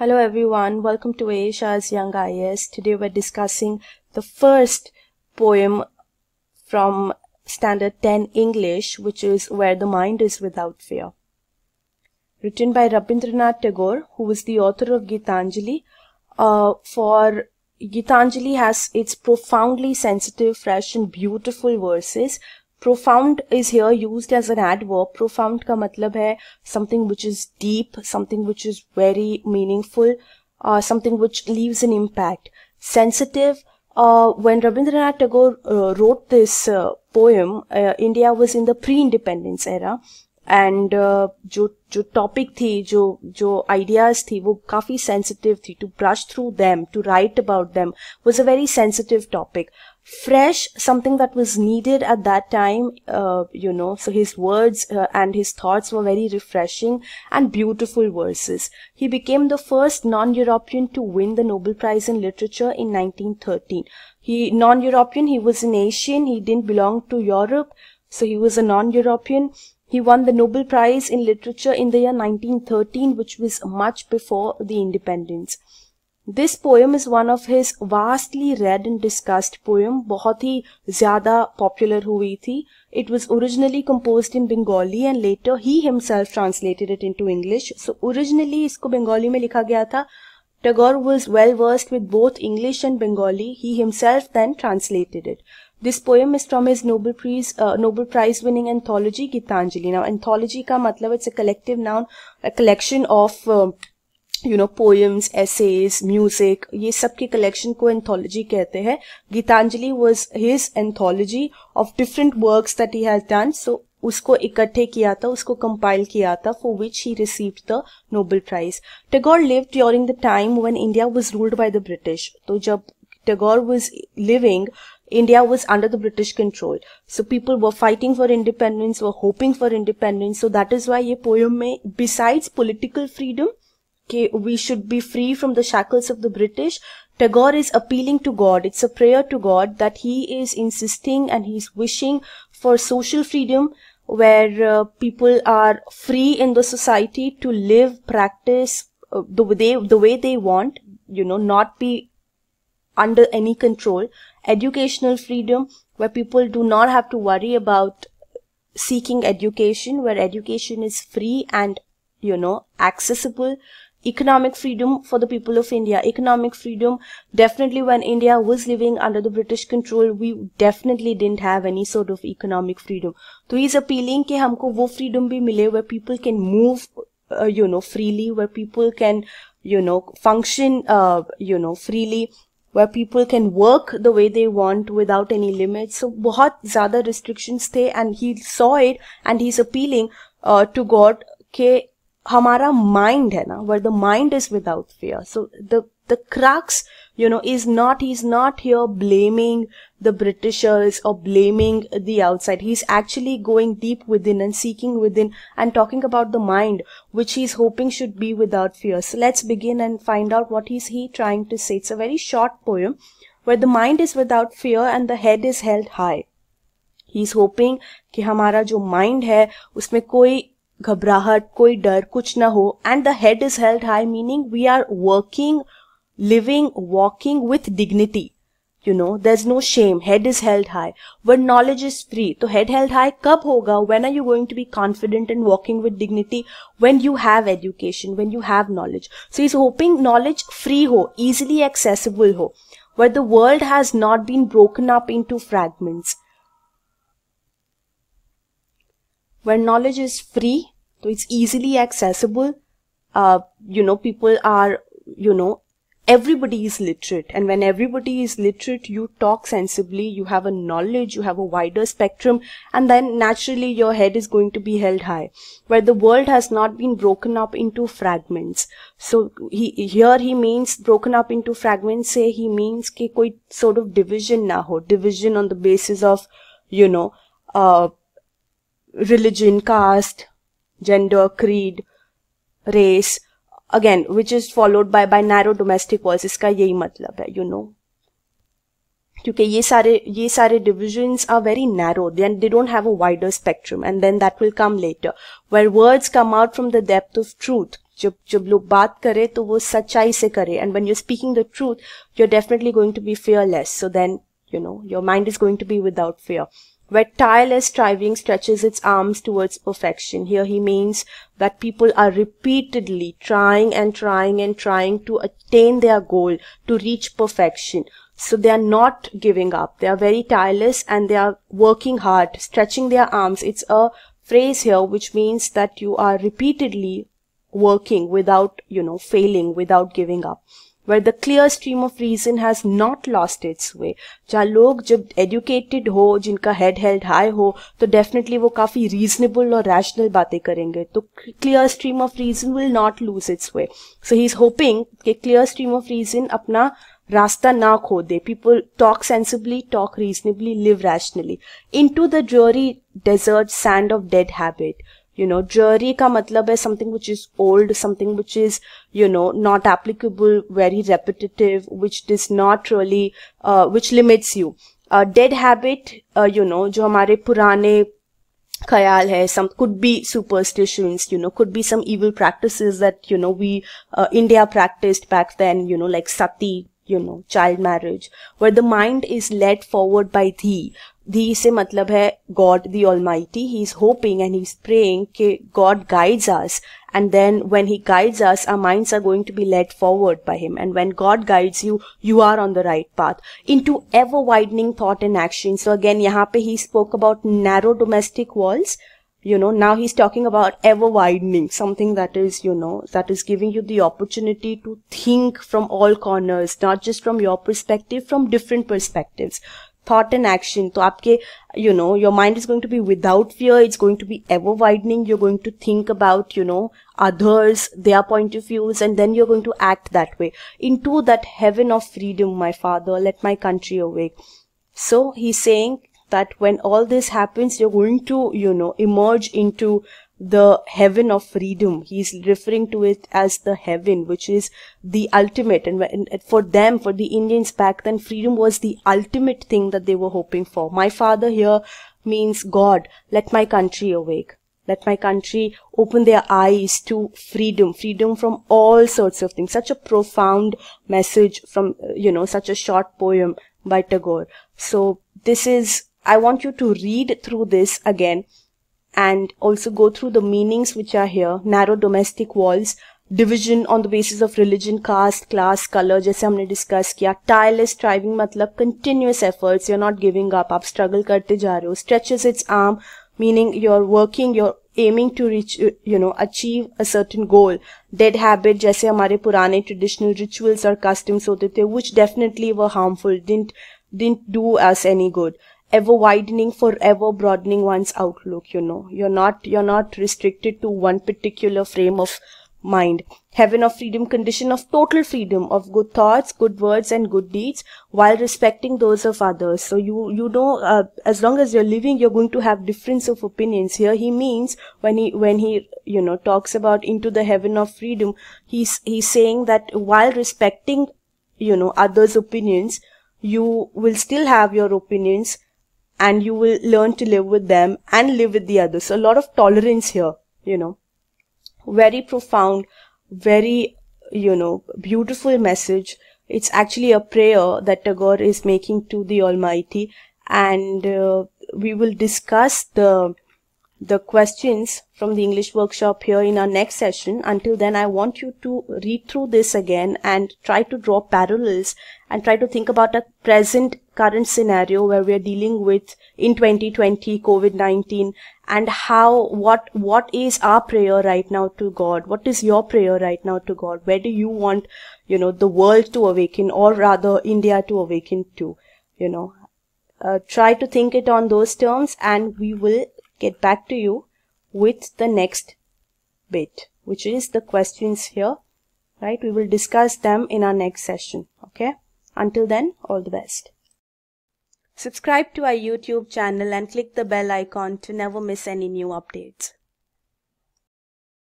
Hello everyone, welcome to Aisha's Young IS. Today we're discussing the first poem from Standard 10 English, which is Where the Mind is Without Fear. Written by Rabindranath Tagore, who was the author of Gitanjali, uh, for Gitanjali has its profoundly sensitive, fresh and beautiful verses profound is here used as an adverb profound ka matlab hai something which is deep something which is very meaningful uh, something which leaves an impact sensitive uh, when Rabindranath Tagore uh, wrote this uh, poem, uh, India was in the pre-independence era and uh, जो जो topic थी जो जो ideas थी वो काफी sensitive थी to brush through them to write about them was a very sensitive topic fresh, something that was needed at that time, uh, you know. So his words uh, and his thoughts were very refreshing and beautiful verses. He became the first non-European to win the Nobel Prize in Literature in 1913. He, non-European, he was an Asian, he didn't belong to Europe, so he was a non-European he won the Nobel Prize in Literature in the year 1913, which was much before the independence. This poem is one of his vastly read and discussed poems. Bohati Zyada popular hui thi. It was originally composed in Bengali and later he himself translated it into English. So originally isko Bengali mein likha gaya tha. Tagore was well versed with both English and Bengali. He himself then translated it. This poem is from is Nobel prize Nobel prize winning anthology Gitanjali now anthology का मतलब it's a collective noun collection of you know poems essays music ये सब के कलेक्शन को anthology कहते हैं Gitanjali was his anthology of different works that he has done so उसको इकट्ठे किया था उसको कंपाइल किया था for which he receive the Nobel prize Tagore live during the time when India was ruled by the British तो जब Tagore was living India was under the British control. So people were fighting for independence, were hoping for independence. So that is why ये poem besides political freedom, okay, we should be free from the shackles of the British. Tagore is appealing to God. It's a prayer to God that he is insisting and he's wishing for social freedom where uh, people are free in the society to live, practice uh, the, way, the way they want, you know, not be under any control educational freedom where people do not have to worry about seeking education, where education is free and, you know, accessible. Economic freedom for the people of India. Economic freedom, definitely when India was living under the British control, we definitely didn't have any sort of economic freedom. So he's appealing कि हमको wo freedom भी mile where people can move, uh, you know, freely, where people can, you know, function, uh, you know, freely, where people can work the way they want without any limits. So, बहुत ज़्यादा restrictions थे and he saw it and he's appealing uh, to God के हमारा mind है ना where the mind is without fear so the the crux you know is not he's not here blaming the britishers or blaming the outside he's actually going deep within and seeking within and talking about the mind which he's hoping should be without fear so let's begin and find out what is he trying to say it's a very short poem where the mind is without fear and the head is held high he's hoping कि हमारा जो mind है उसमें कोई घबराहट कोई डर कुछ ना हो and the head is held high meaning we are working living walking with dignity you know there is no shame head is held high when knowledge is free तो हेड हेल्ड हाई कब होगा when are you going to be confident in walking with dignity when you have education when you have knowledge so is hoping knowledge free हो easily accessible हो the world has not been broken up into fragments. where knowledge is free, so it's easily accessible. Uh, you know, people are, you know, everybody is literate. And when everybody is literate, you talk sensibly, you have a knowledge, you have a wider spectrum, and then naturally your head is going to be held high. Where the world has not been broken up into fragments. So he, here he means broken up into fragments, say he means ke koi sort of division na ho, division on the basis of, you know, uh, religion, caste, gender, creed, race, again, which is followed by by narrow domestic wars. इसका yehi matlab hai, you know. Because ये sare ये sare divisions are very narrow. They they don't have a wider spectrum, and then that will come later, where words come out from the depth of truth. जब जब लोग बात करें तो वो सच्चाई से करें and when you speaking the truth you are definitely going to be fearless so then you know your mind is going to be without fear where tireless striving stretches its arms towards perfection. Here he means that people are repeatedly trying and trying and trying to attain their goal, to reach perfection. So they are not giving up. They are very tireless and they are working hard, stretching their arms. It's a phrase here which means that you are repeatedly working without, you know, failing, without giving up where the clear stream of reason has not lost its way जहाँ लोग जब educated हो जिनका head held high हो तो definitely वो काफी reasonable और rational बातें करेंगे तो clear stream of reason will not lose its way so he is hoping कि clear stream of reason अपना रास्ता ना खो दे People talk sensibly, talk reasonably, live rationally. Into the dreary desert sand of dead habit you know jury ka matlab hai something which is old something which is you know not applicable very repetitive which does not really uh, which limits you uh, dead habit uh, you know jo hamare purane khayal hai some could be superstitions you know could be some evil practices that you know we uh, india practiced back then you know like sati you know child marriage where the mind is led forward by thee thee se matlab hai god the almighty he is hoping and he is praying ke god guides us and then when he guides us our minds are going to be led forward by him and when god guides you you are on the right path into ever widening thought and action so again yahan he spoke about narrow domestic walls you know now he's talking about ever widening something that is you know that is giving you the opportunity to think from all corners not just from your perspective from different perspectives thought and action so you know your mind is going to be without fear it's going to be ever widening you're going to think about you know others their point of views and then you're going to act that way into that heaven of freedom my father let my country awake so he's saying that when all this happens, you're going to, you know, emerge into the heaven of freedom. He's referring to it as the heaven, which is the ultimate. And for them, for the Indians back then, freedom was the ultimate thing that they were hoping for. My father here means God, let my country awake. Let my country open their eyes to freedom, freedom from all sorts of things. Such a profound message from, you know, such a short poem by Tagore. So this is I want you to read through this again and also go through the meanings which are here. Narrow domestic walls, division on the basis of religion, caste, class, color, jaise humne discuss kiya. Tireless striving matlab continuous efforts. You're not giving up. Aap struggle karte ja rahe Stretches its arm, meaning you're working, you're aiming to reach, you know, achieve a certain goal. Dead habit, jaise humare purane traditional rituals or customs hote the, which definitely were harmful, didn't, didn't do us any good ever widening forever broadening one's outlook you know you're not you're not restricted to one particular frame of mind heaven of freedom condition of total freedom of good thoughts good words and good deeds while respecting those of others so you you know uh, as long as you're living you're going to have difference of opinions here he means when he when he you know talks about into the heaven of freedom he's he's saying that while respecting you know others opinions you will still have your opinions and you will learn to live with them and live with the others. So a lot of tolerance here, you know. Very profound, very, you know, beautiful message. It's actually a prayer that Tagore is making to the Almighty and uh, we will discuss the the questions from the English workshop here in our next session. Until then, I want you to read through this again and try to draw parallels and try to think about a present current scenario where we are dealing with in 2020 COVID-19 and how, what, what is our prayer right now to God? What is your prayer right now to God? Where do you want, you know, the world to awaken or rather India to awaken to, you know? Uh, try to think it on those terms and we will get back to you with the next bit which is the questions here right we will discuss them in our next session okay until then all the best subscribe to our youtube channel and click the bell icon to never miss any new updates